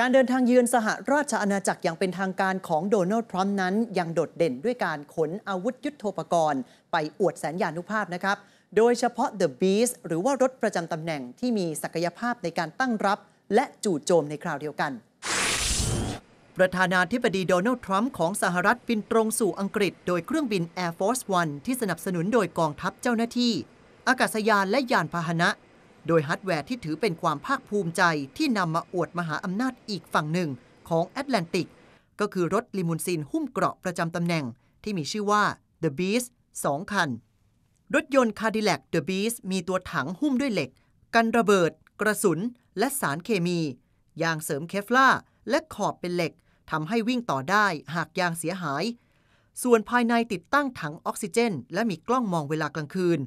การเดินทางเยือนสหราชอาณาจักรอย่างเป็นทางการของโดนัลด์ทรัมป์นั้น ยังโดดเด่นด้วยการขนอาวุธยุโทโธปกรณ์ ไปอวดแสนยานุภาพนะครับ โดยเฉพาะ The Beast หรือว่ารถประจำตำแหน่งที่มีศักยภาพในการตั้งรับ และจู่โจมในคราวเดียวกัน ประธานาธิบดีโดนัลด์ทรัมป์ของสหรัฐบินตรงสู่อังกฤษโดยเครื่องบิน Air Force One ที่สนับสนุนโดยกองทัพเจ้าหน้าที่ อากาศยานและยานพาหนะโดยฮาร์ดแวร์ที่ถือเป็นความภาคภูมิใจที่นำมาอวดมหาอำนาจอีกฝั่งหนึ่งของแอตแลนติกก็คือรถลิมูซินหุ้มเกราะประจำตำแหน่ง ที่มีชื่อว่า The Beast 2คัน รถยนต์ Cadillac The Beast มีตัวถังหุ้มด้วยเหล็ก กันระเบิด กระสุนและสารเคมี ยางเสริมเคฟล่าและขอบเป็นเหล็กทำให้วิ่งต่อได้หากยางเสียหาย ส่วนภายในติดตั้งถังออกซิเจน และมีกล้องมองเวลากลางคืน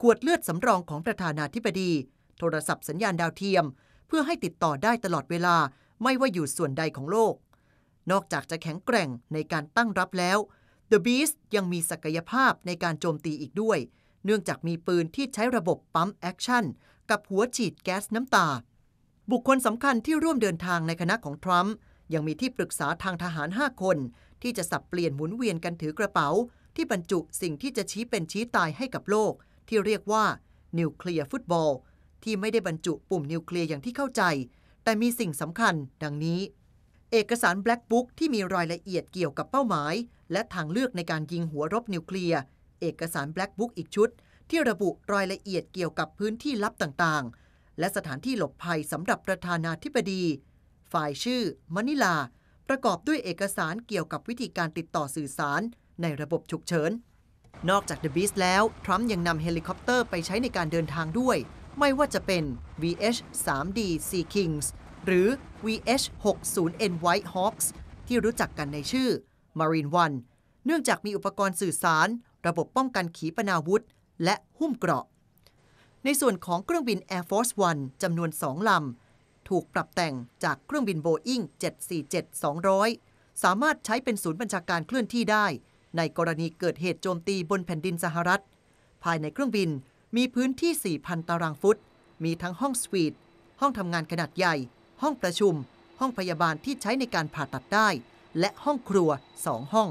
ขวดเลือดสำรองของประธานาธิบดี โทรศัพท์สัญญาณดาวเทียม เพื่อให้ติดต่อได้ตลอดเวลาไม่ว่าอยู่ส่วนใดของโลก นอกจากจะแข็งแกร่งในการตั้งรับแล้ว The Beast ยังมีศักยภาพในการโจมตีอีกด้วย เนื่องจากมีปืนที่ใช้ระบบปั๊มแอคชั่นกับหัวฉีดแก๊สน้ำตา บุคคลสำคัญที่ร่วมเดินทางในคณะของทรัมป์ยังมีที่ปรึกษาทางทหาร 5 คน ที่จะสับเปลี่ยนหมุนเวียนกันถือกระเป๋า ที่บรรจุสิ่งที่จะชี้เป็นชี้ตายให้กับโลกที่เรียกว่านิวเคลียร์ฟุตบอลที่ไม่ได้บรรจุปุ่มนิวเคลียร์อย่างที่เข้าใจ แต่มีสิ่งสำคัญดังนี้ เอกสารแบล็กบุ๊กที่มีรายละเอียดเกี่ยวกับเป้าหมาย และทางเลือกในการยิงหัวรบนิวเคลียร์เอกสารแบล็กบุ๊กอีกชุด ที่ระบุรายละเอียดเกี่ยวกับพื้นที่ลับต่างๆ และสถานที่หลบภัยสำหรับประธานาธิบดี ฝ่ายชื่อ มนิลา ประกอบด้วยเอกสารเกี่ยวกับวิธีการติดต่อสื่อสาร ในระบบฉุกเฉินนอกจาก The Beast แล้ว ทรัมป์ยังนำเฮลิคอปเตอร์ไปใช้ในการเดินทางด้วย ไม่ว่าจะเป็น VH 3 D Sea Kings หรือ VH 6 0 N White Hawks ที่รู้จักกันในชื่อ Marine One เนื่องจากมีอุปกรณ์สื่อสาร ระบบป้องกันขีปนาวุธ และหุ้มเกราะ ในส่วนของเครื่องบิน Air Force One จำนวน 2ลำถูกปรับแต่งจากเครื่องบิน Boeing 747-200 สามารถใช้เป็นศูนย์บัญชาการเคลื่อนที่ได้ในกรณีเกิดเหตุโจมตีบนแผ่นดินสหรัฐ ภายในเครื่องบินมีพื้นที่ 4,000 ตารางฟุต มีทั้งห้องสวีท ห้องทำงานขนาดใหญ่ ห้องประชุม ห้องพยาบาลที่ใช้ในการผ่าตัดได้ และห้องครัว 2 ห้อง